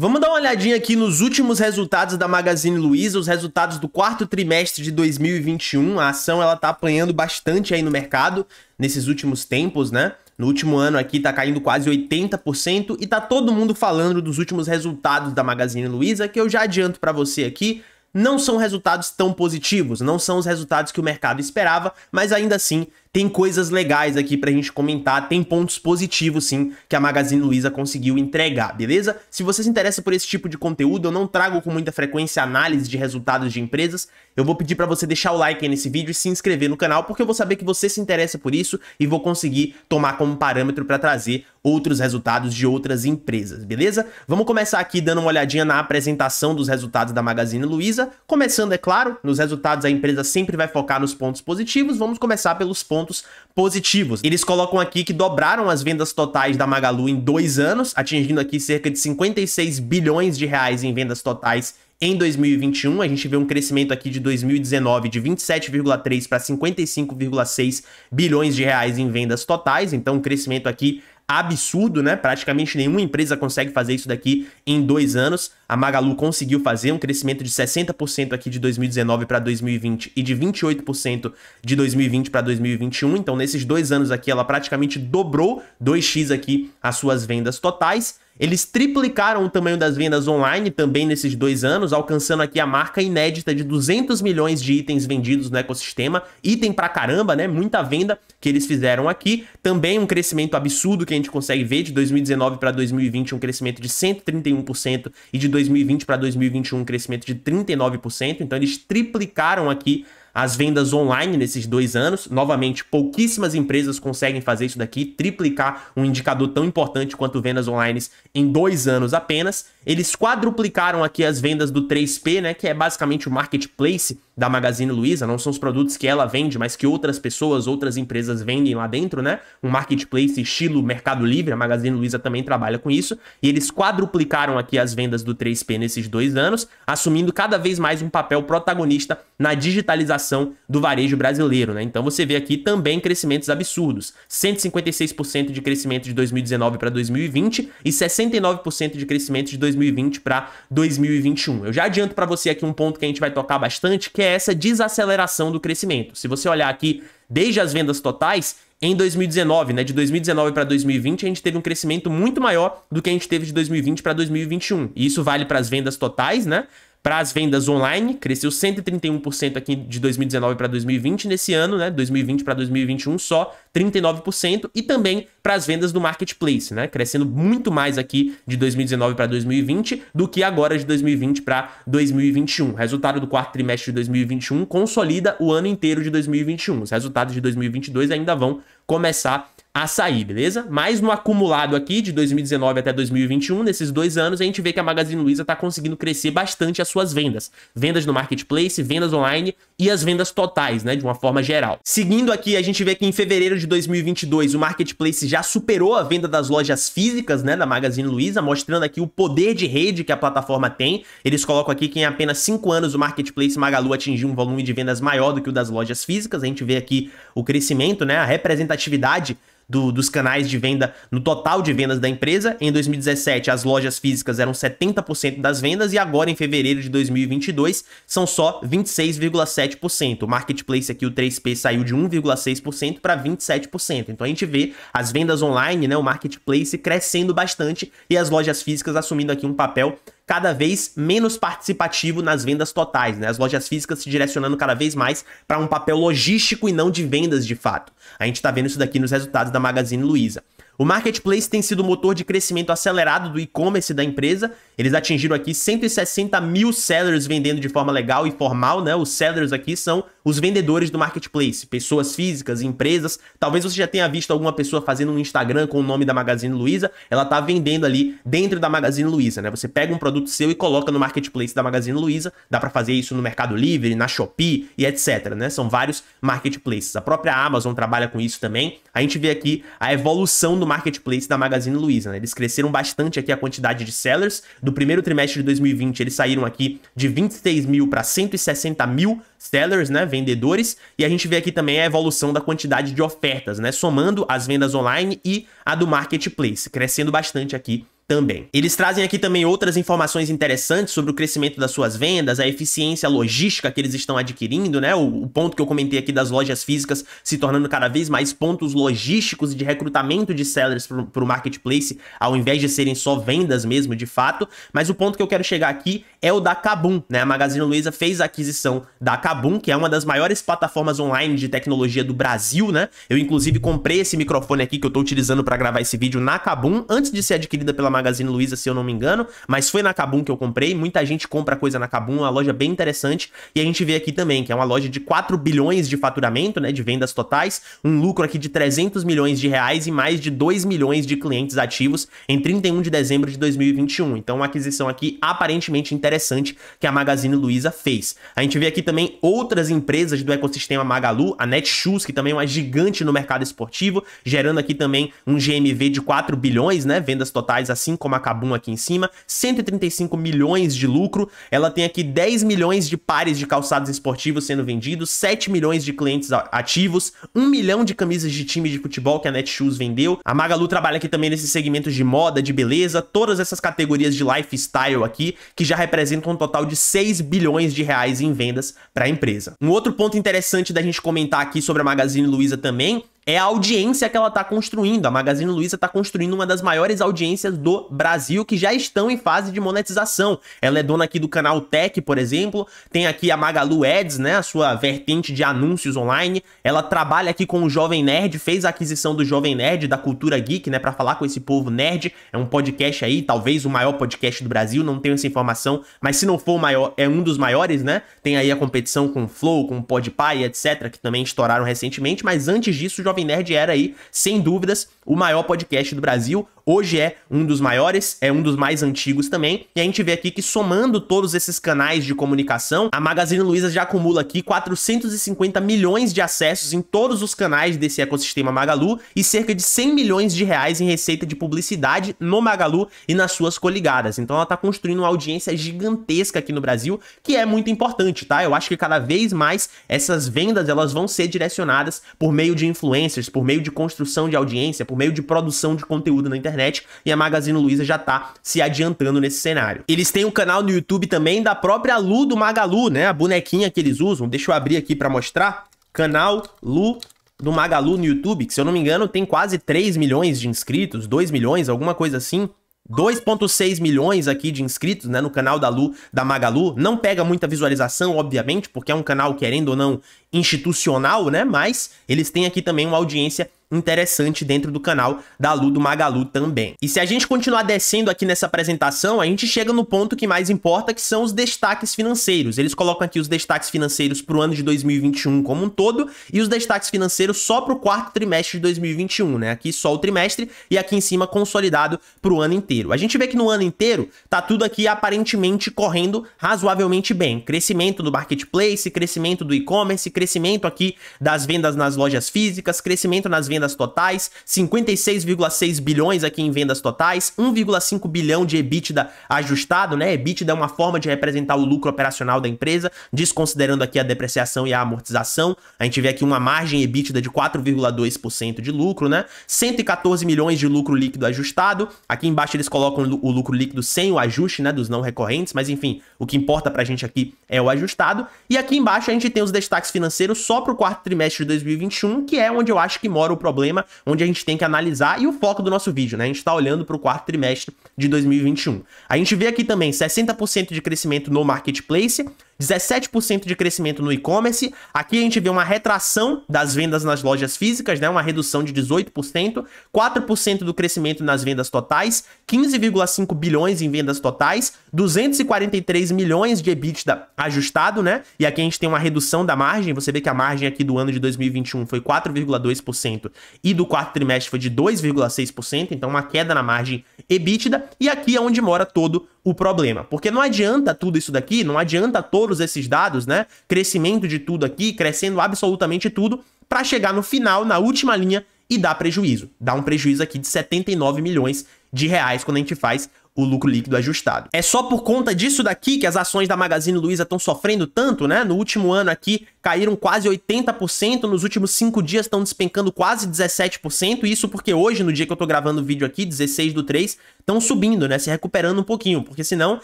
Vamos dar uma olhadinha aqui nos últimos resultados da Magazine Luiza, os resultados do quarto trimestre de 2021. A ação ela tá apanhando bastante aí no mercado nesses últimos tempos, né? No último ano aqui tá caindo quase 80% e tá todo mundo falando dos últimos resultados da Magazine Luiza, que eu já adianto para você aqui, não são resultados tão positivos, não são os resultados que o mercado esperava, mas ainda assim tem coisas legais aqui pra gente comentar, tem pontos positivos sim que a Magazine Luiza conseguiu entregar, beleza? Se você se interessa por esse tipo de conteúdo, eu não trago com muita frequência análise de resultados de empresas, eu vou pedir para você deixar o like aí nesse vídeo e se inscrever no canal, porque eu vou saber que você se interessa por isso e vou conseguir tomar como parâmetro para trazer outros resultados de outras empresas, beleza? Vamos começar aqui dando uma olhadinha na apresentação dos resultados da Magazine Luiza, começando, é claro, nos resultados a empresa sempre vai focar nos pontos positivos, vamos começar pelos pontos pontos positivos. Eles colocam aqui que dobraram as vendas totais da Magalu em dois anos, atingindo aqui cerca de 56 bilhões de reais em vendas totais em 2021, a gente vê um crescimento aqui de 2019 de 27,3 para 55,6 bilhões de reais em vendas totais, então um crescimento aqui absurdo, né? Praticamente nenhuma empresa consegue fazer isso daqui em dois anos. A Magalu conseguiu fazer um crescimento de 60% aqui de 2019 para 2020 e de 28% de 2020 para 2021. Então, nesses dois anos aqui, ela praticamente dobrou 2x aqui as suas vendas totais. Eles triplicaram o tamanho das vendas online também nesses dois anos, alcançando aqui a marca inédita de 200 milhões de itens vendidos no ecossistema. Item pra caramba, né? Muita venda que eles fizeram aqui. Também um crescimento absurdo que a gente consegue ver de 2019 para 2020, um crescimento de 131% e de 2020 para 2021 um crescimento de 39%. Então eles triplicaram aqui as vendas online nesses dois anos. Novamente, pouquíssimas empresas conseguem fazer isso daqui, triplicar um indicador tão importante quanto vendas online em dois anos apenas. Eles quadruplicaram aqui as vendas do 3P, né, que é basicamente o marketplace da Magazine Luiza, não são os produtos que ela vende, mas que outras pessoas, outras empresas vendem lá dentro, né? Um marketplace estilo Mercado Livre, a Magazine Luiza também trabalha com isso, e eles quadruplicaram aqui as vendas do 3P nesses dois anos, assumindo cada vez mais um papel protagonista na digitalização do varejo brasileiro, né? Então você vê aqui também crescimentos absurdos, 156% de crescimento de 2019 para 2020 e 69% de crescimento de 2020 para 2021. Eu já adianto para você aqui um ponto que a gente vai tocar bastante, que é essa desaceleração do crescimento. Se você olhar aqui, desde as vendas totais, em 2019, né, de 2019 para 2020, a gente teve um crescimento muito maior do que a gente teve de 2020 para 2021. E isso vale para as vendas totais, né? para as vendas online, cresceu 131% aqui de 2019 para 2020 nesse ano, né? 2020 para 2021 só 39% e também para as vendas do marketplace, né? Crescendo muito mais aqui de 2019 para 2020 do que agora de 2020 para 2021. Resultado do quarto trimestre de 2021 consolida o ano inteiro de 2021. Os resultados de 2022 ainda vão começar açaí, beleza? Mas no acumulado aqui, de 2019 até 2021, nesses dois anos, a gente vê que a Magazine Luiza está conseguindo crescer bastante as suas vendas. Vendas no marketplace, vendas online e as vendas totais, né? De uma forma geral. Seguindo aqui, a gente vê que em fevereiro de 2022, o marketplace já superou a venda das lojas físicas, né? Da Magazine Luiza, mostrando aqui o poder de rede que a plataforma tem. Eles colocam aqui que em apenas cinco anos o marketplace Magalu atingiu um volume de vendas maior do que o das lojas físicas. A gente vê aqui o crescimento, né? A representatividade do, dos canais de venda no total de vendas da empresa. Em 2017, as lojas físicas eram 70% das vendas e agora em fevereiro de 2022 são só 26,7%. O marketplace aqui, o 3P, saiu de 1,6% para 27%. Então a gente vê as vendas online, né, o marketplace crescendo bastante e as lojas físicas assumindo aqui um papel cada vez menos participativo nas vendas totais, né? As lojas físicas se direcionando cada vez mais para um papel logístico e não de vendas de fato. A gente está vendo isso daqui nos resultados da Magazine Luiza. O marketplace tem sido o motor de crescimento acelerado do e-commerce da empresa. Eles atingiram aqui 160 mil sellers vendendo de forma legal e formal, né? Os sellers aqui são os vendedores do marketplace, pessoas físicas, empresas. Talvez você já tenha visto alguma pessoa fazendo um Instagram com o nome da Magazine Luiza, ela tá vendendo ali dentro da Magazine Luiza, né? Você pega um produto seu e coloca no marketplace da Magazine Luiza, dá para fazer isso no Mercado Livre, na Shopee e etc, né? São vários marketplaces. A própria Amazon trabalha com isso também. A gente vê aqui a evolução do marketplace da Magazine Luiza, né? Eles cresceram bastante aqui a quantidade de sellers. Do primeiro trimestre de 2020, eles saíram aqui de 26 mil para 160 mil sellers, né? vendedores. E a gente vê aqui também a evolução da quantidade de ofertas, né? Somando as vendas online e a do marketplace, crescendo bastante aqui também. Eles trazem aqui também outras informações interessantes sobre o crescimento das suas vendas, a eficiência logística que eles estão adquirindo, né? O, o, ponto que eu comentei aqui das lojas físicas se tornando cada vez mais pontos logísticos de recrutamento de sellers para o marketplace, ao invés de serem só vendas mesmo, de fato. Mas o ponto que eu quero chegar aqui é o da Kabum, né? A Magazine Luiza fez a aquisição da Kabum, que é uma das maiores plataformas online de tecnologia do Brasil, né? Eu inclusive comprei esse microfone aqui que eu estou utilizando para gravar esse vídeo na Kabum antes de ser adquirida pela Magazine Luiza, se eu não me engano, mas foi na Kabum que eu comprei. Muita gente compra coisa na Kabum, é uma loja bem interessante. E a gente vê aqui também que é uma loja de 4 bilhões de faturamento, né, de vendas totais, um lucro aqui de 300 milhões de reais e mais de 2 milhões de clientes ativos em 31 de dezembro de 2021. Então, uma aquisição aqui aparentemente interessante que a Magazine Luiza fez. A gente vê aqui também outras empresas do ecossistema Magalu, a Netshoes, que também é uma gigante no mercado esportivo, gerando aqui também um GMV de 4 bilhões, né, vendas totais acima assim como a Kabum aqui em cima, 135 milhões de lucro, ela tem aqui 10 milhões de pares de calçados esportivos sendo vendidos, 7 milhões de clientes ativos, 1 milhão de camisas de time de futebol que a Netshoes vendeu. A Magalu trabalha aqui também nesses segmentos de moda, de beleza, todas essas categorias de lifestyle aqui, que já representam um total de 6 bilhões de reais em vendas para a empresa. Um outro ponto interessante da gente comentar aqui sobre a Magazine Luiza também é a audiência que ela está construindo. A Magazine Luiza está construindo uma das maiores audiências do Brasil que já estão em fase de monetização. Ela é dona aqui do canal Tech, por exemplo, tem aqui a Magalu Ads, né, a sua vertente de anúncios online. Ela trabalha aqui com o Jovem Nerd, fez a aquisição do Jovem Nerd, da cultura geek, né, para falar com esse povo nerd. É um podcast aí, talvez o maior podcast do Brasil, não tenho essa informação, mas se não for o maior, é um dos maiores, né? Tem aí a competição com o Flow, com o Podpai, etc, que também estouraram recentemente, mas antes disso, o Jovem Jovem Nerd era aí, sem dúvidas, o maior podcast do Brasil. Hoje é um dos maiores, é um dos mais antigos também. E a gente vê aqui que somando todos esses canais de comunicação, a Magazine Luiza já acumula aqui 450 milhões de acessos em todos os canais desse ecossistema Magalu e cerca de 100 milhões de reais em receita de publicidade no Magalu e nas suas coligadas. Então ela tá construindo uma audiência gigantesca aqui no Brasil, que é muito importante, tá? Eu acho que cada vez mais essas vendas elas vão ser direcionadas por meio de influência influencers, por meio de construção de audiência, por meio de produção de conteúdo na internet, e a Magazine Luiza já tá se adiantando nesse cenário. Eles têm o um canal no YouTube também da própria Lu do Magalu, né? A bonequinha que eles usam. Deixa eu abrir aqui para mostrar. Canal Lu do Magalu no YouTube, que se eu não me engano tem quase 3 milhões de inscritos, 2 milhões, alguma coisa assim. 2.6 milhões aqui de inscritos, né, no canal da Lu, da Magalu, não pega muita visualização, obviamente, porque é um canal querendo ou não institucional, né, mas eles têm aqui também uma audiência interessante dentro do canal da Lu do Magalu também. E se a gente continuar descendo aqui nessa apresentação, a gente chega no ponto que mais importa, que são os destaques financeiros. Eles colocam aqui os destaques financeiros para o ano de 2021 como um todo e os destaques financeiros só para o quarto trimestre de 2021, né? Aqui só o trimestre e aqui em cima consolidado para o ano inteiro. A gente vê que no ano inteiro tá tudo aqui aparentemente correndo razoavelmente bem. Crescimento do marketplace, crescimento do e-commerce, crescimento aqui das vendas nas lojas físicas, crescimento nas vendas vendas totais, 56,6 bilhões aqui em vendas totais, 1,5 bilhão de EBITDA ajustado, né? EBITDA é uma forma de representar o lucro operacional da empresa, desconsiderando aqui a depreciação e a amortização. A gente vê aqui uma margem EBITDA de 4,2% de lucro, né? 114 milhões de lucro líquido ajustado. Aqui embaixo eles colocam o lucro líquido sem o ajuste, né, dos não recorrentes, mas enfim, o que importa pra gente aqui é o ajustado. E aqui embaixo a gente tem os destaques financeiros só pro quarto trimestre de 2021, que é onde eu acho que mora o problema onde a gente tem que analisar e o foco do nosso vídeo, né? A gente está olhando para o quarto trimestre de 2021. A gente vê aqui também 60% de crescimento no marketplace, 17% de crescimento no e-commerce. Aqui a gente vê uma retração das vendas nas lojas físicas, né? Uma redução de 18%, 4% do crescimento nas vendas totais, 15,5 bilhões em vendas totais, 243 milhões de EBITDA ajustado, né? E aqui a gente tem uma redução da margem, você vê que a margem aqui do ano de 2021 foi 4,2% e do quarto trimestre foi de 2,6%, então uma queda na margem EBITDA, e aqui é onde mora todo o problema. Porque não adianta tudo isso daqui, não adianta todo todos esses dados, né? Crescimento de tudo aqui, crescendo absolutamente tudo, para chegar no final, na última linha, e dar prejuízo. Dá um prejuízo aqui de 79 milhões de reais quando a gente faz o lucro líquido ajustado. É só por conta disso daqui que as ações da Magazine Luiza estão sofrendo tanto, né? No último ano aqui caíram quase 80%, nos últimos cinco dias estão despencando quase 17%, isso porque hoje, no dia que eu tô gravando o vídeo aqui, 16 do 3, estão subindo, né? Se recuperando um pouquinho, porque senão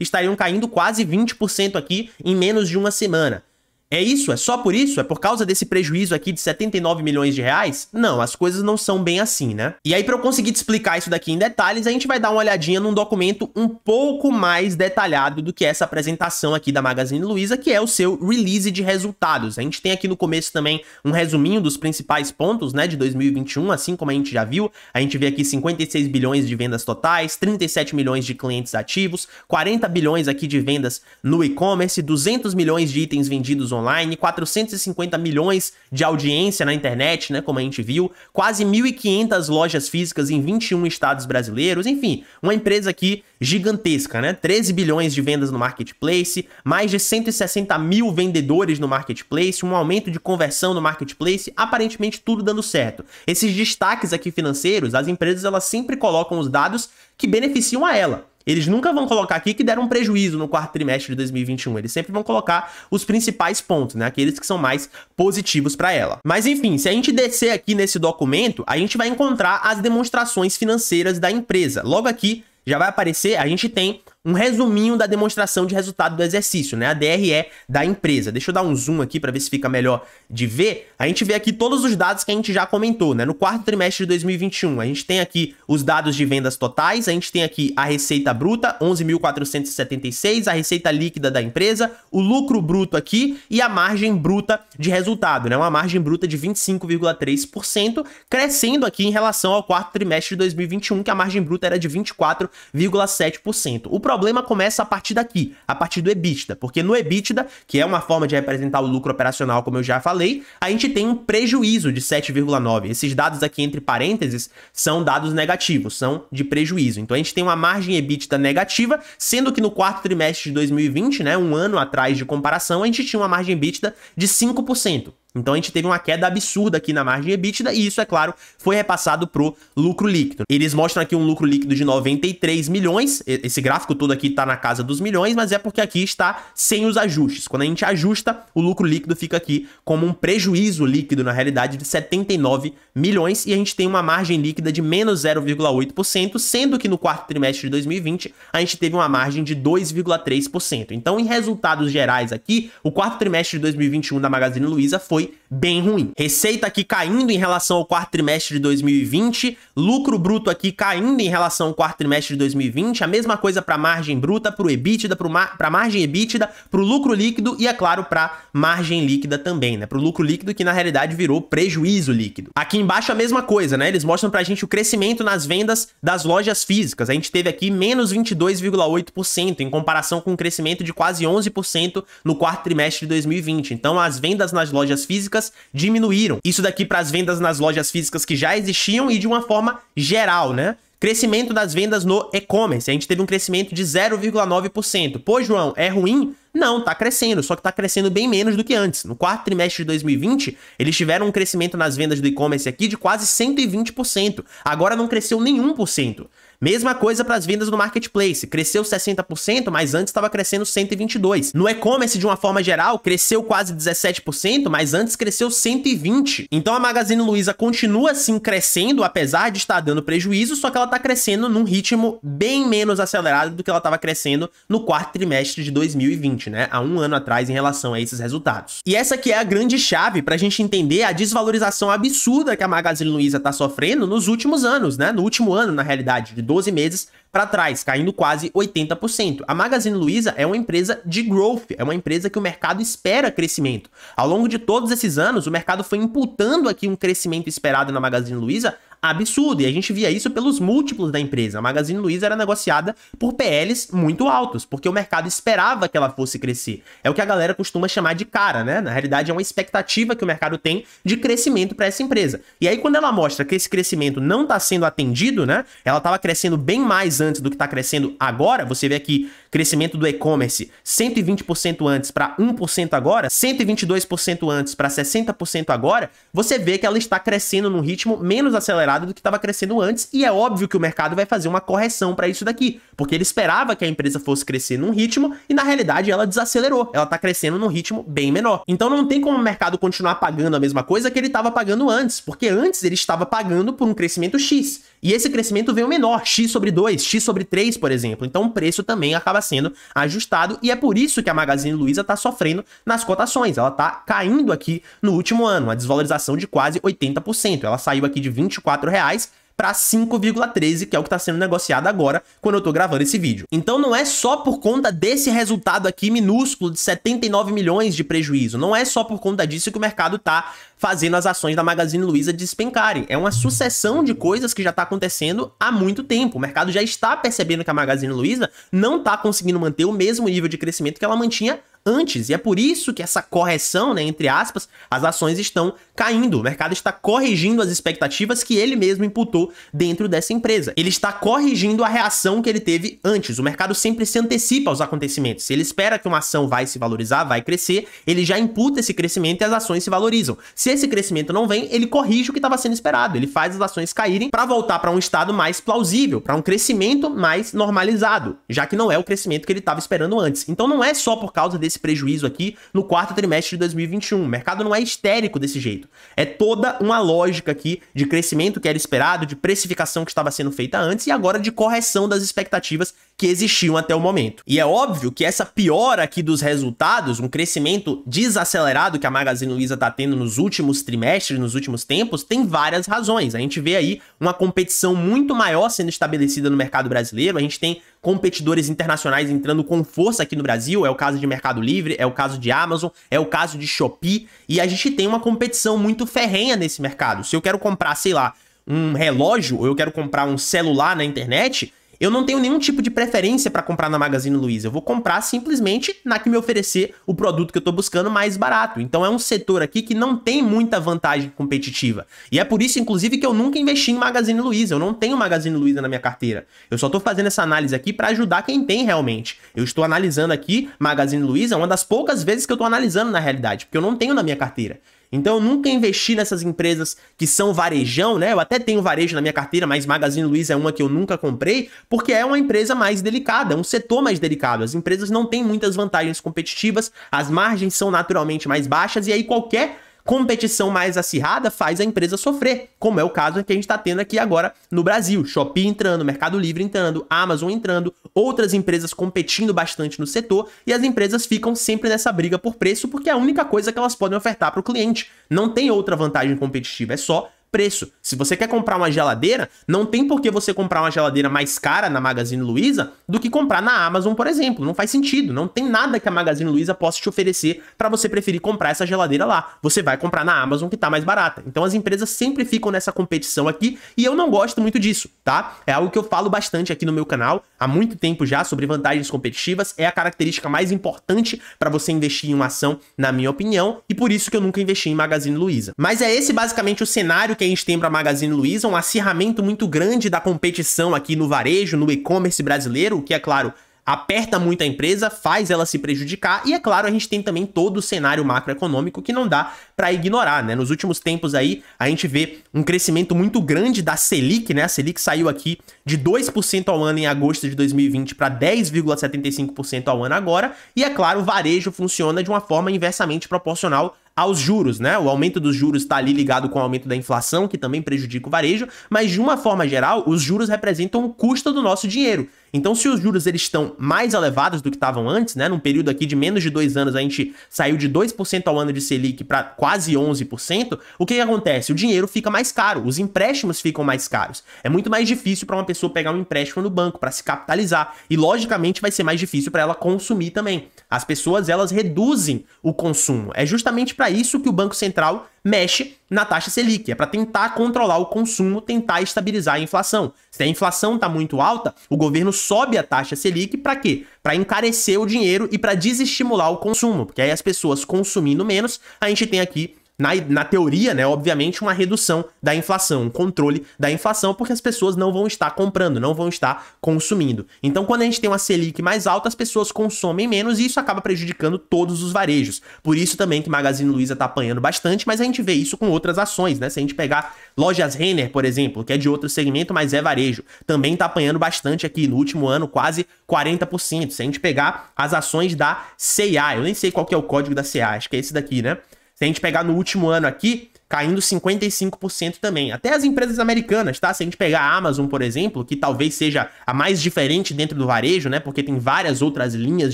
estariam caindo quase 20% aqui em menos de uma semana. É isso? É só por isso? É por causa desse prejuízo aqui de 79 milhões de reais? Não, as coisas não são bem assim, né? E aí, para eu conseguir te explicar isso daqui em detalhes, a gente vai dar uma olhadinha num documento um pouco mais detalhado do que essa apresentação aqui da Magazine Luiza, que é o seu release de resultados. A gente tem aqui no começo também um resuminho dos principais pontos, né, de 2021, assim como a gente já viu. A gente vê aqui 56 bilhões de vendas totais, 37 milhões de clientes ativos, 40 bilhões aqui de vendas no e-commerce, 200 milhões de itens vendidos online online, 450 milhões de audiência na internet, né, como a gente viu, quase 1.500 lojas físicas em 21 estados brasileiros, enfim, uma empresa aqui gigantesca, né? 13 bilhões de vendas no marketplace, mais de 160 mil vendedores no marketplace, um aumento de conversão no marketplace, aparentemente tudo dando certo. Esses destaques aqui financeiros, as empresas elas sempre colocam os dados que beneficiam a ela. Eles nunca vão colocar aqui que deram um prejuízo no quarto trimestre de 2021. Eles sempre vão colocar os principais pontos, né? Aqueles que são mais positivos para ela. Mas enfim, se a gente descer aqui nesse documento, a gente vai encontrar as demonstrações financeiras da empresa. Logo aqui já vai aparecer, a gente tem um resuminho da demonstração de resultado do exercício, né? A DRE da empresa. Deixa eu dar um zoom aqui para ver se fica melhor de ver. A gente vê aqui todos os dados que a gente já comentou, né? No quarto trimestre de 2021, a gente tem aqui os dados de vendas totais, a gente tem aqui a receita bruta, 11.476, a receita líquida da empresa, o lucro bruto aqui e a margem bruta de resultado, né? Uma margem bruta de 25,3%, crescendo aqui em relação ao quarto trimestre de 2021, que a margem bruta era de 24,7%. O problema começa a partir daqui, a partir do EBITDA, porque no EBITDA, que é uma forma de representar o lucro operacional, como eu já falei, a gente tem um prejuízo de 7,9. Esses dados aqui entre parênteses são dados negativos, são de prejuízo. Então a gente tem uma margem EBITDA negativa, sendo que no quarto trimestre de 2020, né, um ano atrás de comparação, a gente tinha uma margem EBITDA de 5%. Então a gente teve uma queda absurda aqui na margem EBITDA e isso, é claro, foi repassado pro lucro líquido. Eles mostram aqui um lucro líquido de 93 milhões, esse gráfico todo aqui tá na casa dos milhões, mas é porque aqui está sem os ajustes. Quando a gente ajusta, o lucro líquido fica aqui como um prejuízo líquido, na realidade, de 79 milhões e a gente tem uma margem líquida de menos 0,8%, sendo que no quarto trimestre de 2020 a gente teve uma margem de 2,3%. Então, em resultados gerais aqui, o quarto trimestre de 2021 da Magazine Luiza foi 恋 bem ruim. Receita aqui caindo em relação ao quarto trimestre de 2020, lucro bruto aqui caindo em relação ao quarto trimestre de 2020, a mesma coisa para margem bruta, para o EBITDA, para mar margem EBITDA, para o lucro líquido e, é claro, para margem líquida também, né? Para o lucro líquido que na realidade virou prejuízo líquido. Aqui embaixo a mesma coisa, né? Eles mostram para a gente o crescimento nas vendas das lojas físicas. A gente teve aqui menos 22,8% em comparação com um crescimento de quase 11% no quarto trimestre de 2020. Então as vendas nas lojas físicas físicas diminuíram. Isso daqui para as vendas nas lojas físicas que já existiam e de uma forma geral, né? Crescimento das vendas no e-commerce. A gente teve um crescimento de 0,9%. Pô, João, é ruim? Não, tá crescendo, só que tá crescendo bem menos do que antes. No quarto trimestre de 2020, eles tiveram um crescimento nas vendas do e-commerce aqui de quase 120%. Agora não cresceu nenhum por cento. Mesma coisa para as vendas no marketplace, cresceu 60%, mas antes estava crescendo 122. No e-commerce de uma forma geral, cresceu quase 17%, mas antes cresceu 120. Então a Magazine Luiza continua assim crescendo, apesar de estar dando prejuízo, só que ela está crescendo num ritmo bem menos acelerado do que ela estava crescendo no quarto trimestre de 2020, né? Há um ano atrás em relação a esses resultados. E essa que é a grande chave para a gente entender a desvalorização absurda que a Magazine Luiza está sofrendo nos últimos anos, né? No último ano, na realidade, de 12 meses para trás, caindo quase 80%. A Magazine Luiza é uma empresa de growth, é uma empresa que o mercado espera crescimento. Ao longo de todos esses anos, o mercado foi imputando aqui um crescimento esperado na Magazine Luiza absurdo. E a gente via isso pelos múltiplos da empresa. A Magazine Luiza era negociada por PLs muito altos, porque o mercado esperava que ela fosse crescer. É o que a galera costuma chamar de cara, né? Na realidade, é uma expectativa que o mercado tem de crescimento para essa empresa. E aí, quando ela mostra que esse crescimento não está sendo atendido, né? Ela estava crescendo bem mais antes do que está crescendo agora, você vê aqui Crescimento do e-commerce 120% antes para 1% agora, 122% antes para 60% agora, você vê que ela está crescendo num ritmo menos acelerado do que estava crescendo antes e é óbvio que o mercado vai fazer uma correção para isso daqui, porque ele esperava que a empresa fosse crescer num ritmo e na realidade ela desacelerou, ela está crescendo num ritmo bem menor. Então não tem como o mercado continuar pagando a mesma coisa que ele estava pagando antes, porque antes ele estava pagando por um crescimento X e esse crescimento veio menor, X sobre 2, X sobre 3, por exemplo. Então o preço também acaba Tá sendo ajustado e é por isso que a Magazine Luiza está sofrendo nas cotações. Ela está caindo aqui no último ano, uma desvalorização de quase 80%. Ela saiu aqui de R$ 24 reais para 5,13, que é o que está sendo negociado agora quando eu estou gravando esse vídeo. Então não é só por conta desse resultado aqui minúsculo de 79 milhões de prejuízo, não é só por conta disso que o mercado está fazendo as ações da Magazine Luiza despencarem. É uma sucessão de coisas que já está acontecendo há muito tempo. O mercado já está percebendo que a Magazine Luiza não está conseguindo manter o mesmo nível de crescimento que ela mantinha antes. E é por isso que essa correção, né, entre aspas, as ações estão caindo. O mercado está corrigindo as expectativas que ele mesmo imputou dentro dessa empresa. Ele está corrigindo a reação que ele teve antes. O mercado sempre se antecipa aos acontecimentos. Se ele espera que uma ação vai se valorizar, vai crescer, ele já imputa esse crescimento e as ações se valorizam. Se esse crescimento não vem, ele corrige o que estava sendo esperado. Ele faz as ações caírem para voltar para um estado mais plausível, para um crescimento mais normalizado, já que não é o crescimento que ele estava esperando antes. Então não é só por causa desse desse prejuízo aqui no quarto trimestre de 2021. O mercado não é histérico desse jeito. É toda uma lógica aqui de crescimento que era esperado, de precificação que estava sendo feita antes e agora de correção das expectativas que existiam até o momento. E é óbvio que essa piora aqui dos resultados, um crescimento desacelerado que a Magazine Luiza está tendo nos últimos trimestres, nos últimos tempos, tem várias razões. A gente vê aí uma competição muito maior sendo estabelecida no mercado brasileiro, a gente tem competidores internacionais entrando com força aqui no Brasil. É o caso de Mercado Livre, é o caso de Amazon, é o caso de Shopee. E a gente tem uma competição muito ferrenha nesse mercado. Se eu quero comprar, sei lá, um relógio ou eu quero comprar um celular na internet, eu não tenho nenhum tipo de preferência para comprar na Magazine Luiza. Eu vou comprar simplesmente na que me oferecer o produto que eu estou buscando mais barato. Então é um setor aqui que não tem muita vantagem competitiva. E é por isso, inclusive, que eu nunca investi em Magazine Luiza. Eu não tenho Magazine Luiza na minha carteira. Eu só estou fazendo essa análise aqui para ajudar quem tem realmente. Eu estou analisando aqui Magazine Luiza, uma das poucas vezes que eu estou analisando na realidade, porque eu não tenho na minha carteira. Então eu nunca investi nessas empresas que são varejão, né? Eu até tenho varejo na minha carteira, mas Magazine Luiza é uma que eu nunca comprei, porque é uma empresa mais delicada, é um setor mais delicado. As empresas não têm muitas vantagens competitivas, as margens são naturalmente mais baixas e aí qualquer competição mais acirrada faz a empresa sofrer, como é o caso que a gente está tendo aqui agora no Brasil. Shopee entrando, Mercado Livre entrando, Amazon entrando, outras empresas competindo bastante no setor e as empresas ficam sempre nessa briga por preço porque é a única coisa que elas podem ofertar para o cliente. Não tem outra vantagem competitiva, é só preço. Se você quer comprar uma geladeira, não tem por que você comprar uma geladeira mais cara na Magazine Luiza do que comprar na Amazon, por exemplo. Não faz sentido. Não tem nada que a Magazine Luiza possa te oferecer para você preferir comprar essa geladeira lá. Você vai comprar na Amazon que tá mais barata. Então as empresas sempre ficam nessa competição aqui e eu não gosto muito disso, tá? É algo que eu falo bastante aqui no meu canal há muito tempo já sobre vantagens competitivas. É a característica mais importante para você investir em uma ação, na minha opinião, e por isso que eu nunca investi em Magazine Luiza. Mas é esse basicamente o cenário que a gente tem para Magazine Luiza, um acirramento muito grande da competição aqui no varejo, no e-commerce brasileiro, o que é claro, aperta muito a empresa, faz ela se prejudicar e é claro, a gente tem também todo o cenário macroeconômico que não dá para ignorar, né? Nos últimos tempos aí, a gente vê um crescimento muito grande da Selic, né? A Selic saiu aqui de 2% ao ano em agosto de 2020 para 10,75% ao ano agora, e é claro, o varejo funciona de uma forma inversamente proporcional aos juros, né? O aumento dos juros está ali ligado com o aumento da inflação, que também prejudica o varejo, mas de uma forma geral, os juros representam o custo do nosso dinheiro. Então, se os juros eles estão mais elevados do que estavam antes, né, num período aqui de menos de dois anos, a gente saiu de 2% ao ano de Selic para quase 11%, o que, que acontece? O dinheiro fica mais caro, os empréstimos ficam mais caros. É muito mais difícil para uma pessoa pegar um empréstimo no banco para se capitalizar e, logicamente, vai ser mais difícil para ela consumir também. As pessoas elas reduzem o consumo. É justamente para isso que o Banco Central mexe na taxa Selic, é para tentar controlar o consumo, tentar estabilizar a inflação. Se a inflação está muito alta, o governo sobe a taxa Selic para quê? Para encarecer o dinheiro e para desestimular o consumo, porque aí as pessoas consumindo menos, a gente tem aqui na, na teoria, né, obviamente, uma redução da inflação, um controle da inflação, porque as pessoas não vão estar comprando, não vão estar consumindo. Então, quando a gente tem uma Selic mais alta, as pessoas consomem menos e isso acaba prejudicando todos os varejos. Por isso também que Magazine Luiza está apanhando bastante, mas a gente vê isso com outras ações, né? Se a gente pegar lojas Renner, por exemplo, que é de outro segmento, mas é varejo, também está apanhando bastante aqui no último ano, quase 40%. Se a gente pegar as ações da CA, eu nem sei qual que é o código da CA, acho que é esse daqui, né? Se a gente pegar no último ano aqui, caindo 55% também. Até as empresas americanas, tá? Se a gente pegar a Amazon, por exemplo, que talvez seja a mais diferente dentro do varejo, né? Porque tem várias outras linhas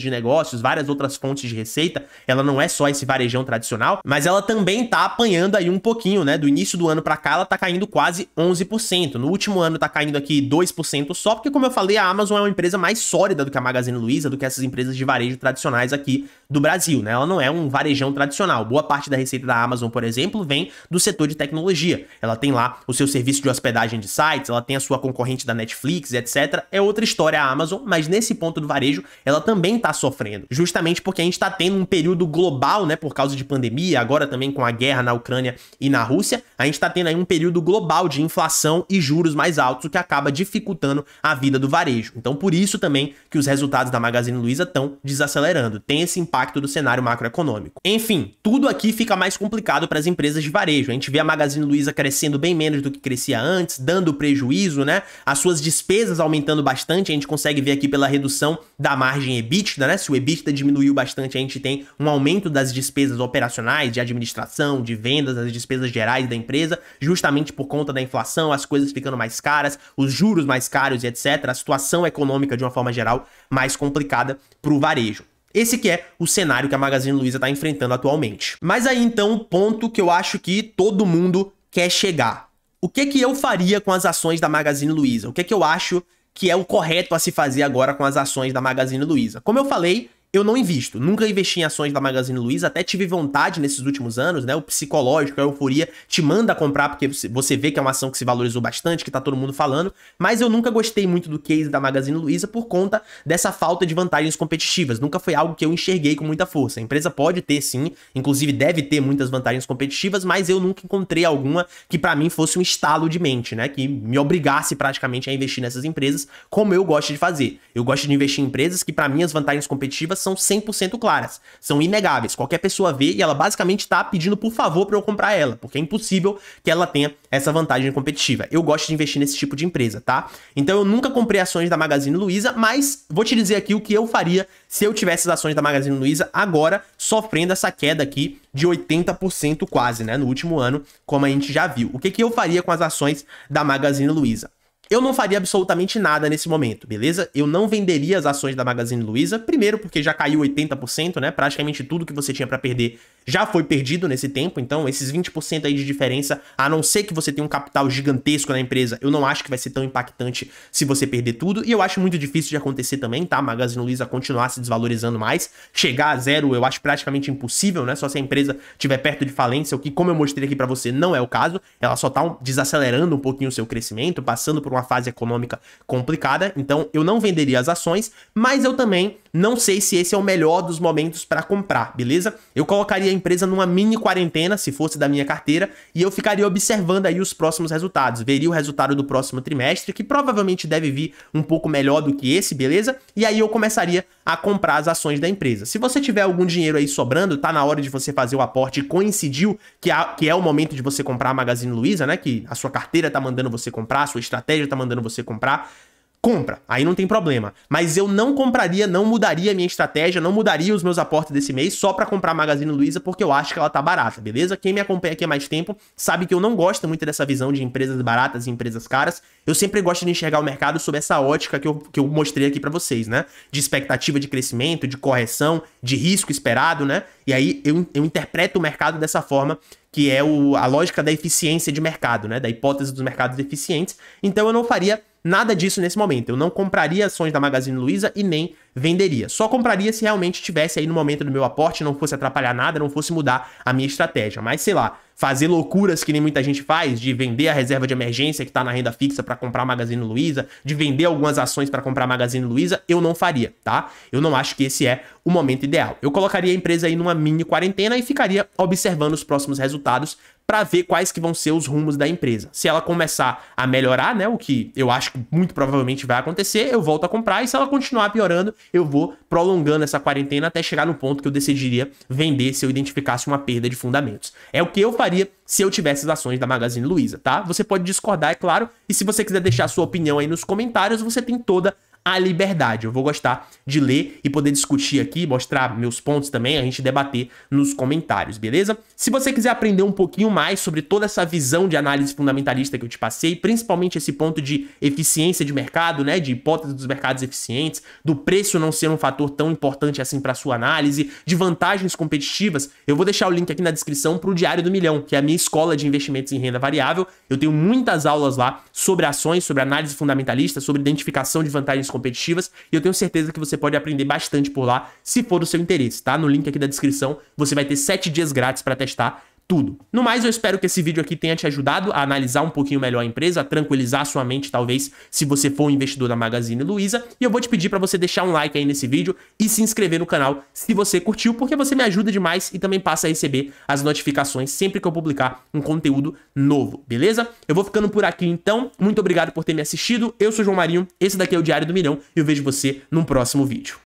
de negócios, várias outras fontes de receita. Ela não é só esse varejão tradicional, mas ela também tá apanhando aí um pouquinho, né? Do início do ano para cá, ela tá caindo quase 11%. No último ano tá caindo aqui 2% só, porque como eu falei, a Amazon é uma empresa mais sólida do que a Magazine Luiza, do que essas empresas de varejo tradicionais aqui do Brasil, né? Ela não é um varejão tradicional. Boa parte da receita da Amazon, por exemplo, vem do setor de tecnologia. Ela tem lá o seu serviço de hospedagem de sites, ela tem a sua concorrente da Netflix, etc. É outra história a Amazon, mas nesse ponto do varejo, ela também está sofrendo, justamente porque a gente está tendo um período global, né, por causa de pandemia, agora também com a guerra na Ucrânia e na Rússia, a gente está tendo aí um período global de inflação e juros mais altos, o que acaba dificultando a vida do varejo. Então, por isso também que os resultados da Magazine Luiza estão desacelerando. Tem esse impacto do cenário macroeconômico. Enfim, tudo aqui fica mais complicado para as empresas de varejo varejo. A gente vê a Magazine Luiza crescendo bem menos do que crescia antes, dando prejuízo, né? As suas despesas aumentando bastante, a gente consegue ver aqui pela redução da margem EBITDA, né? Se o EBITDA diminuiu bastante, a gente tem um aumento das despesas operacionais, de administração, de vendas, as despesas gerais da empresa, justamente por conta da inflação, as coisas ficando mais caras, os juros mais caros e etc. A situação econômica de uma forma geral mais complicada para o varejo. Esse que é o cenário que a Magazine Luiza está enfrentando atualmente. Mas aí então o um ponto que eu acho que todo mundo quer chegar. O que que eu faria com as ações da Magazine Luiza? O que que eu acho que é o correto a se fazer agora com as ações da Magazine Luiza? Como eu falei, eu não invisto. Nunca investi em ações da Magazine Luiza, até tive vontade nesses últimos anos, né? O psicológico, a euforia te manda comprar porque você vê que é uma ação que se valorizou bastante, que tá todo mundo falando, mas eu nunca gostei muito do case da Magazine Luiza por conta dessa falta de vantagens competitivas. Nunca foi algo que eu enxerguei com muita força. A empresa pode ter sim, inclusive deve ter muitas vantagens competitivas, mas eu nunca encontrei alguma que para mim fosse um estalo de mente, né? Que me obrigasse praticamente a investir nessas empresas, como eu gosto de fazer. Eu gosto de investir em empresas que para mim as vantagens competitivas são 100% claras, são inegáveis. Qualquer pessoa vê e ela basicamente está pedindo por favor para eu comprar ela, porque é impossível que ela tenha essa vantagem competitiva. Eu gosto de investir nesse tipo de empresa, tá? Então eu nunca comprei ações da Magazine Luiza, mas vou te dizer aqui o que eu faria se eu tivesse as ações da Magazine Luiza agora sofrendo essa queda aqui de 80% quase, né, no último ano, como a gente já viu. O que que eu faria com as ações da Magazine Luiza? Eu não faria absolutamente nada nesse momento, beleza? Eu não venderia as ações da Magazine Luiza, primeiro porque já caiu 80%, né? Praticamente tudo que você tinha para perder já foi perdido nesse tempo, então esses 20% aí de diferença, a não ser que você tenha um capital gigantesco na empresa, eu não acho que vai ser tão impactante se você perder tudo, e eu acho muito difícil de acontecer também, tá? Magazine Luiza continuar se desvalorizando mais, chegar a zero eu acho praticamente impossível, né? Só se a empresa estiver perto de falência, o que como eu mostrei aqui para você, não é o caso, ela só tá um, desacelerando um pouquinho o seu crescimento, passando por uma fase econômica complicada, então eu não venderia as ações, mas eu também não sei se esse é o melhor dos momentos para comprar, beleza? Eu colocaria a empresa numa mini quarentena, se fosse da minha carteira, e eu ficaria observando aí os próximos resultados. Veria o resultado do próximo trimestre, que provavelmente deve vir um pouco melhor do que esse, beleza? E aí eu começaria a comprar as ações da empresa. Se você tiver algum dinheiro aí sobrando, tá na hora de você fazer o aporte coincidiu que, a, que é o momento de você comprar a Magazine Luiza, né? Que a sua carteira tá mandando você comprar, a sua estratégia tá mandando você comprar compra, aí não tem problema. Mas eu não compraria, não mudaria a minha estratégia, não mudaria os meus aportes desse mês só para comprar a Magazine Luiza porque eu acho que ela tá barata, beleza? Quem me acompanha aqui há mais tempo sabe que eu não gosto muito dessa visão de empresas baratas e empresas caras. Eu sempre gosto de enxergar o mercado sob essa ótica que eu, que eu mostrei aqui para vocês, né? De expectativa de crescimento, de correção, de risco esperado, né? E aí eu, eu interpreto o mercado dessa forma que é o, a lógica da eficiência de mercado, né? Da hipótese dos mercados eficientes. Então eu não faria nada disso nesse momento. Eu não compraria ações da Magazine Luiza e nem venderia. Só compraria se realmente tivesse aí no momento do meu aporte, não fosse atrapalhar nada, não fosse mudar a minha estratégia. Mas sei lá, fazer loucuras que nem muita gente faz, de vender a reserva de emergência que está na renda fixa para comprar Magazine Luiza, de vender algumas ações para comprar Magazine Luiza, eu não faria, tá? Eu não acho que esse é o momento ideal. Eu colocaria a empresa aí numa mini quarentena e ficaria observando os próximos resultados para ver quais que vão ser os rumos da empresa. Se ela começar a melhorar, né, o que eu acho que muito provavelmente vai acontecer, eu volto a comprar e se ela continuar piorando, eu vou prolongando essa quarentena até chegar no ponto que eu decidiria vender se eu identificasse uma perda de fundamentos. É o que eu faria se eu tivesse as ações da Magazine Luiza, tá? Você pode discordar, é claro, e se você quiser deixar sua opinião aí nos comentários, você tem toda a liberdade. Eu vou gostar de ler e poder discutir aqui, mostrar meus pontos também, a gente debater nos comentários, beleza? Se você quiser aprender um pouquinho mais sobre toda essa visão de análise fundamentalista que eu te passei, principalmente esse ponto de eficiência de mercado, né, de hipótese dos mercados eficientes, do preço não ser um fator tão importante assim para sua análise, de vantagens competitivas, eu vou deixar o link aqui na descrição para o Diário do Milhão, que é a minha escola de investimentos em renda variável. Eu tenho muitas aulas lá sobre ações, sobre análise fundamentalista, sobre identificação de vantagens competitivas, e eu tenho certeza que você pode aprender bastante por lá, se for do seu interesse, tá? No link aqui da descrição, você vai ter 7 dias grátis para testar tudo. No mais, eu espero que esse vídeo aqui tenha te ajudado a analisar um pouquinho melhor a empresa, a tranquilizar sua mente, talvez, se você for um investidor da Magazine Luiza. E eu vou te pedir para você deixar um like aí nesse vídeo e se inscrever no canal se você curtiu, porque você me ajuda demais e também passa a receber as notificações sempre que eu publicar um conteúdo novo, beleza? Eu vou ficando por aqui então. Muito obrigado por ter me assistido. Eu sou João Marinho, esse daqui é o Diário do Milhão e eu vejo você num próximo vídeo.